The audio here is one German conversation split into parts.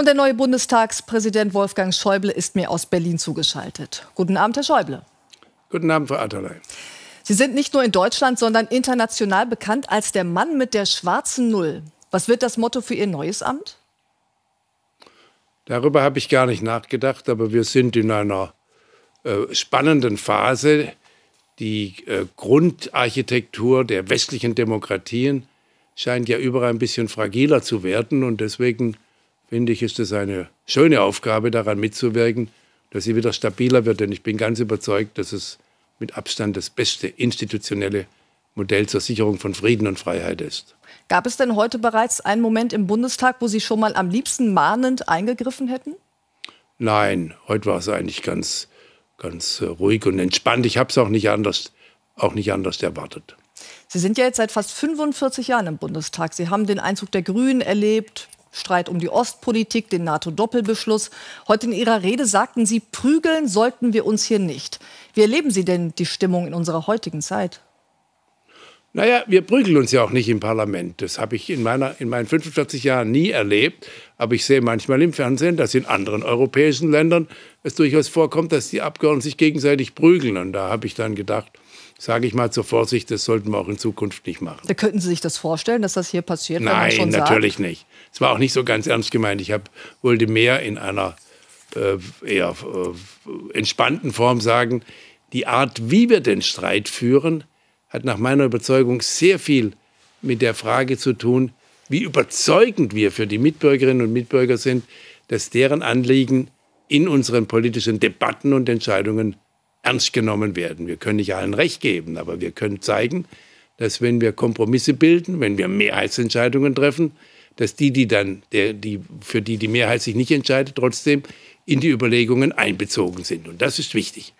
Und der neue Bundestagspräsident Wolfgang Schäuble ist mir aus Berlin zugeschaltet. Guten Abend, Herr Schäuble. Guten Abend, Frau Atalay. Sie sind nicht nur in Deutschland, sondern international bekannt als der Mann mit der schwarzen Null. Was wird das Motto für Ihr neues Amt? Darüber habe ich gar nicht nachgedacht, aber wir sind in einer äh, spannenden Phase. Die äh, Grundarchitektur der westlichen Demokratien scheint ja überall ein bisschen fragiler zu werden und deswegen finde ich, ist es eine schöne Aufgabe, daran mitzuwirken, dass sie wieder stabiler wird. Denn ich bin ganz überzeugt, dass es mit Abstand das beste institutionelle Modell zur Sicherung von Frieden und Freiheit ist. Gab es denn heute bereits einen Moment im Bundestag, wo Sie schon mal am liebsten mahnend eingegriffen hätten? Nein, heute war es eigentlich ganz, ganz äh, ruhig und entspannt. Ich habe es auch nicht anders, auch nicht anders erwartet. Sie sind ja jetzt seit fast 45 Jahren im Bundestag. Sie haben den Einzug der Grünen erlebt, Streit um die Ostpolitik, den NATO-Doppelbeschluss. Heute in Ihrer Rede sagten Sie, prügeln sollten wir uns hier nicht. Wie erleben Sie denn die Stimmung in unserer heutigen Zeit? Naja, wir prügeln uns ja auch nicht im Parlament. Das habe ich in, meiner, in meinen 45 Jahren nie erlebt. Aber ich sehe manchmal im Fernsehen, dass in anderen europäischen Ländern es durchaus vorkommt, dass die Abgeordneten sich gegenseitig prügeln. Und da habe ich dann gedacht, sage ich mal zur Vorsicht, das sollten wir auch in Zukunft nicht machen. Da könnten Sie sich das vorstellen, dass das hier passiert? Nein, natürlich sagt? nicht. Es war auch nicht so ganz ernst gemeint. Ich habe wohl dem Meer in einer äh, eher äh, entspannten Form sagen, die Art, wie wir den Streit führen, hat nach meiner Überzeugung sehr viel mit der Frage zu tun, wie überzeugend wir für die Mitbürgerinnen und Mitbürger sind, dass deren Anliegen in unseren politischen Debatten und Entscheidungen ernst genommen werden. Wir können nicht allen recht geben, aber wir können zeigen, dass wenn wir Kompromisse bilden, wenn wir Mehrheitsentscheidungen treffen, dass die, die dann, der, die, für die die Mehrheit sich nicht entscheidet, trotzdem in die Überlegungen einbezogen sind. Und das ist wichtig.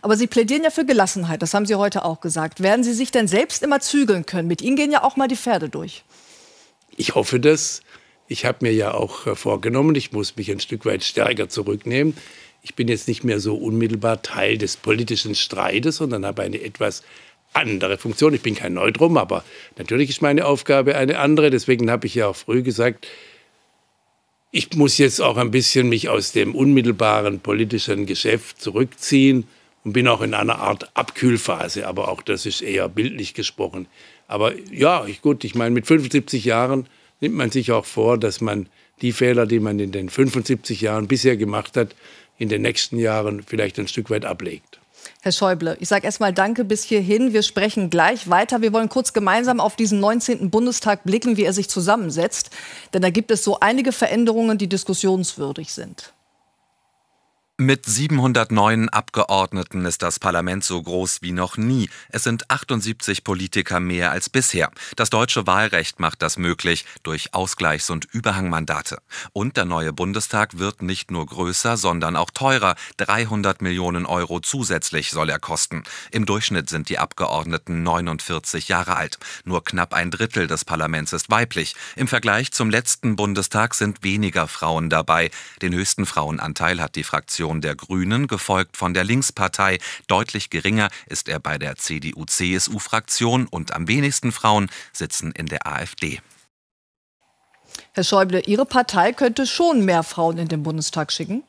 Aber Sie plädieren ja für Gelassenheit, das haben Sie heute auch gesagt. Werden Sie sich denn selbst immer zügeln können? Mit Ihnen gehen ja auch mal die Pferde durch. Ich hoffe das. Ich habe mir ja auch äh, vorgenommen, ich muss mich ein Stück weit stärker zurücknehmen. Ich bin jetzt nicht mehr so unmittelbar Teil des politischen Streites, sondern habe eine etwas andere Funktion. Ich bin kein Neutrum, aber natürlich ist meine Aufgabe eine andere. Deswegen habe ich ja auch früh gesagt, ich muss jetzt auch ein bisschen mich aus dem unmittelbaren politischen Geschäft zurückziehen und bin auch in einer Art Abkühlphase, aber auch das ist eher bildlich gesprochen. Aber ja, ich, gut, ich meine, mit 75 Jahren nimmt man sich auch vor, dass man die Fehler, die man in den 75 Jahren bisher gemacht hat, in den nächsten Jahren vielleicht ein Stück weit ablegt. Herr Schäuble, ich sage erstmal Danke bis hierhin. Wir sprechen gleich weiter. Wir wollen kurz gemeinsam auf diesen 19. Bundestag blicken, wie er sich zusammensetzt. Denn da gibt es so einige Veränderungen, die diskussionswürdig sind. Mit 709 Abgeordneten ist das Parlament so groß wie noch nie. Es sind 78 Politiker mehr als bisher. Das deutsche Wahlrecht macht das möglich durch Ausgleichs- und Überhangmandate. Und der neue Bundestag wird nicht nur größer, sondern auch teurer. 300 Millionen Euro zusätzlich soll er kosten. Im Durchschnitt sind die Abgeordneten 49 Jahre alt. Nur knapp ein Drittel des Parlaments ist weiblich. Im Vergleich zum letzten Bundestag sind weniger Frauen dabei. Den höchsten Frauenanteil hat die Fraktion Fraktion der Grünen, gefolgt von der Linkspartei. Deutlich geringer ist er bei der CDU-CSU-Fraktion und am wenigsten Frauen sitzen in der AfD. Herr Schäuble, Ihre Partei könnte schon mehr Frauen in den Bundestag schicken?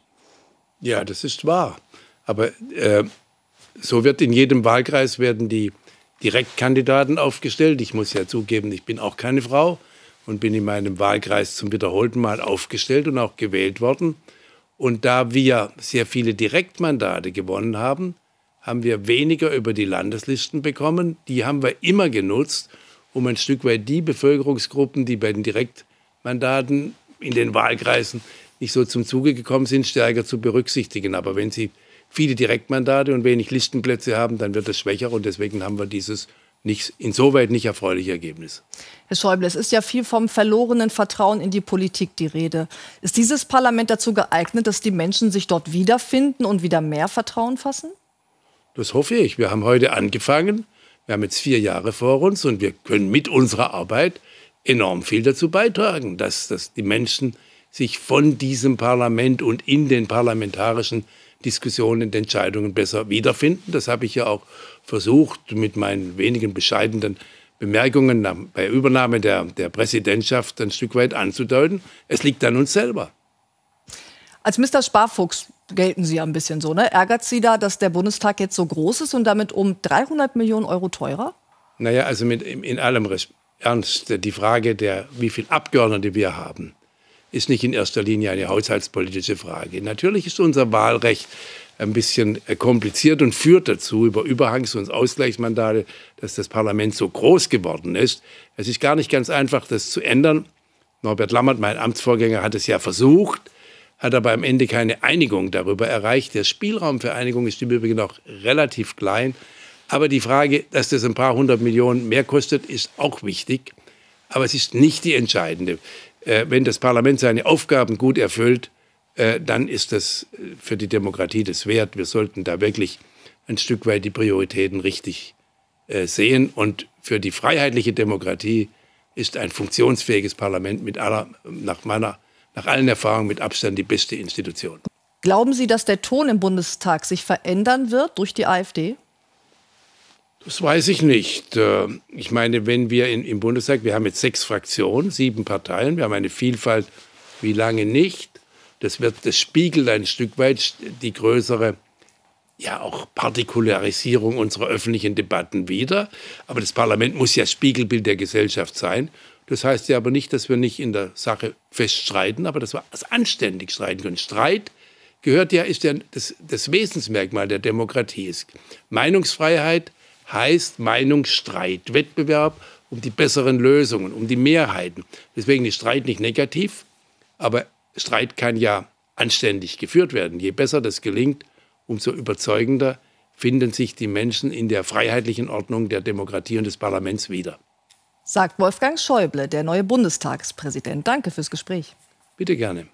Ja, das ist wahr. Aber äh, so wird in jedem Wahlkreis werden die Direktkandidaten aufgestellt. Ich muss ja zugeben, ich bin auch keine Frau und bin in meinem Wahlkreis zum wiederholten Mal aufgestellt und auch gewählt worden. Und da wir sehr viele Direktmandate gewonnen haben, haben wir weniger über die Landeslisten bekommen. Die haben wir immer genutzt, um ein Stück weit die Bevölkerungsgruppen, die bei den Direktmandaten in den Wahlkreisen nicht so zum Zuge gekommen sind, stärker zu berücksichtigen. Aber wenn sie viele Direktmandate und wenig Listenplätze haben, dann wird das schwächer und deswegen haben wir dieses nicht, insoweit nicht erfreuliche Ergebnis. Herr Schäuble, es ist ja viel vom verlorenen Vertrauen in die Politik die Rede. Ist dieses Parlament dazu geeignet, dass die Menschen sich dort wiederfinden und wieder mehr Vertrauen fassen? Das hoffe ich. Wir haben heute angefangen. Wir haben jetzt vier Jahre vor uns und wir können mit unserer Arbeit enorm viel dazu beitragen, dass, dass die Menschen sich von diesem Parlament und in den parlamentarischen Diskussionen und Entscheidungen besser wiederfinden. Das habe ich ja auch versucht mit meinen wenigen bescheidenen Bemerkungen bei Übernahme der, der Präsidentschaft ein Stück weit anzudeuten. Es liegt an uns selber. Als Mr. Sparfuchs gelten Sie ja ein bisschen so. Ne? Ärgert Sie da, dass der Bundestag jetzt so groß ist und damit um 300 Millionen Euro teurer? Naja, also mit, in allem Ernst, die Frage der, wie viele Abgeordnete wir haben, ist nicht in erster Linie eine haushaltspolitische Frage. Natürlich ist unser Wahlrecht ein bisschen äh, kompliziert und führt dazu über Überhangs- und Ausgleichsmandate, dass das Parlament so groß geworden ist. Es ist gar nicht ganz einfach, das zu ändern. Norbert Lammert, mein Amtsvorgänger, hat es ja versucht, hat aber am Ende keine Einigung darüber erreicht. Der Spielraum für Einigung ist im Übrigen auch relativ klein. Aber die Frage, dass das ein paar hundert Millionen mehr kostet, ist auch wichtig. Aber es ist nicht die entscheidende äh, wenn das Parlament seine Aufgaben gut erfüllt, äh, dann ist das äh, für die Demokratie das wert. Wir sollten da wirklich ein Stück weit die Prioritäten richtig äh, sehen. Und für die freiheitliche Demokratie ist ein funktionsfähiges Parlament mit aller, nach meiner, nach allen Erfahrungen mit Abstand die beste Institution. Glauben Sie, dass der Ton im Bundestag sich verändern wird durch die AfD? Das weiß ich nicht. Äh, ich meine, wenn wir im Bundestag, wir haben jetzt sechs Fraktionen, sieben Parteien, wir haben eine Vielfalt wie lange nicht. Das, wird, das spiegelt ein Stück weit die größere ja auch Partikularisierung unserer öffentlichen Debatten wider. Aber das Parlament muss ja Spiegelbild der Gesellschaft sein. Das heißt ja aber nicht, dass wir nicht in der Sache feststreiten, aber dass wir es anständig streiten können. Streit gehört ja, ist ja das, das Wesensmerkmal der Demokratie. Ist Meinungsfreiheit, heißt Meinungsstreit, Wettbewerb um die besseren Lösungen, um die Mehrheiten. Deswegen ist Streit nicht negativ, aber Streit kann ja anständig geführt werden. Je besser das gelingt, umso überzeugender finden sich die Menschen in der freiheitlichen Ordnung der Demokratie und des Parlaments wieder. Sagt Wolfgang Schäuble, der neue Bundestagspräsident. Danke fürs Gespräch. Bitte gerne.